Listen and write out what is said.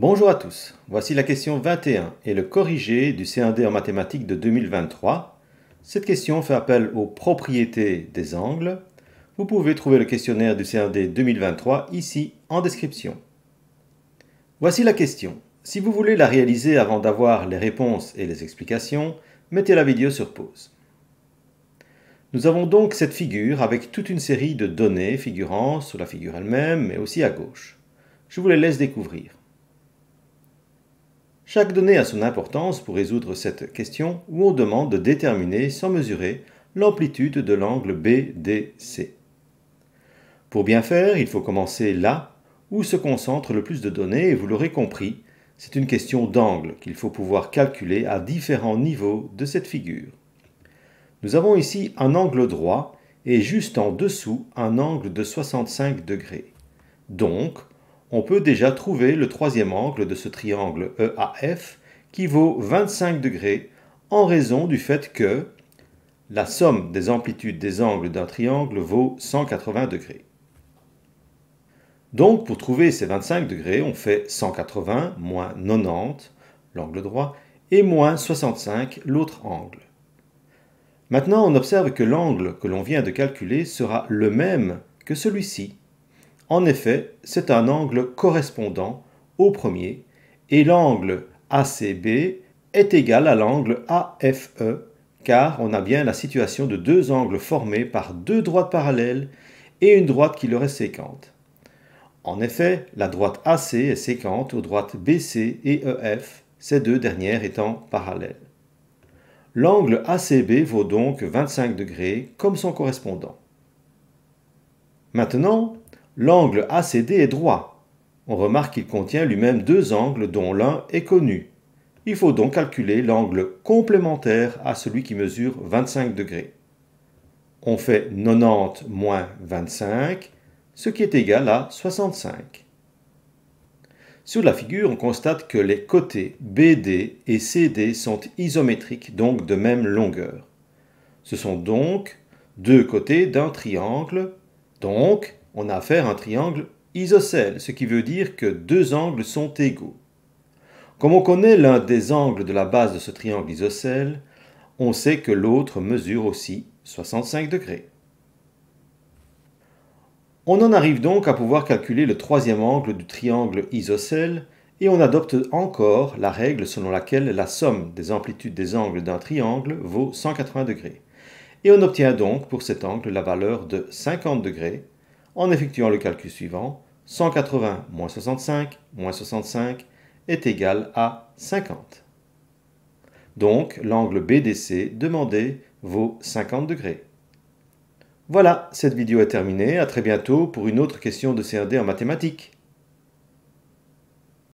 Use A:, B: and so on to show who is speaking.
A: Bonjour à tous, voici la question 21 et le corrigé du C1D en mathématiques de 2023. Cette question fait appel aux propriétés des angles. Vous pouvez trouver le questionnaire du C1D 2023 ici en description. Voici la question. Si vous voulez la réaliser avant d'avoir les réponses et les explications, mettez la vidéo sur pause. Nous avons donc cette figure avec toute une série de données figurant sur la figure elle-même, mais aussi à gauche. Je vous les laisse découvrir. Chaque donnée a son importance pour résoudre cette question où on demande de déterminer sans mesurer l'amplitude de l'angle BDC. Pour bien faire, il faut commencer là où se concentre le plus de données et vous l'aurez compris, c'est une question d'angle qu'il faut pouvoir calculer à différents niveaux de cette figure. Nous avons ici un angle droit et juste en dessous un angle de 65 degrés. Donc, on peut déjà trouver le troisième angle de ce triangle EAF qui vaut 25 degrés en raison du fait que la somme des amplitudes des angles d'un triangle vaut 180 degrés. Donc pour trouver ces 25 degrés, on fait 180 moins 90, l'angle droit, et moins 65, l'autre angle. Maintenant, on observe que l'angle que l'on vient de calculer sera le même que celui-ci, en effet, c'est un angle correspondant au premier et l'angle ACB est égal à l'angle AFE car on a bien la situation de deux angles formés par deux droites parallèles et une droite qui leur est séquente. En effet, la droite AC est séquente aux droites BC et EF, ces deux dernières étant parallèles. L'angle ACB vaut donc 25 degrés comme son correspondant. Maintenant, L'angle ACD est droit. On remarque qu'il contient lui-même deux angles dont l'un est connu. Il faut donc calculer l'angle complémentaire à celui qui mesure 25 degrés. On fait 90 moins 25, ce qui est égal à 65. Sur la figure, on constate que les côtés BD et CD sont isométriques, donc de même longueur. Ce sont donc deux côtés d'un triangle, donc on a affaire à un triangle isocèle, ce qui veut dire que deux angles sont égaux. Comme on connaît l'un des angles de la base de ce triangle isocèle, on sait que l'autre mesure aussi 65 degrés. On en arrive donc à pouvoir calculer le troisième angle du triangle isocèle et on adopte encore la règle selon laquelle la somme des amplitudes des angles d'un triangle vaut 180 degrés. Et on obtient donc pour cet angle la valeur de 50 degrés en effectuant le calcul suivant, 180 moins 65 moins 65 est égal à 50. Donc l'angle BDC demandé vaut 50 degrés. Voilà, cette vidéo est terminée, à très bientôt pour une autre question de CRD en mathématiques.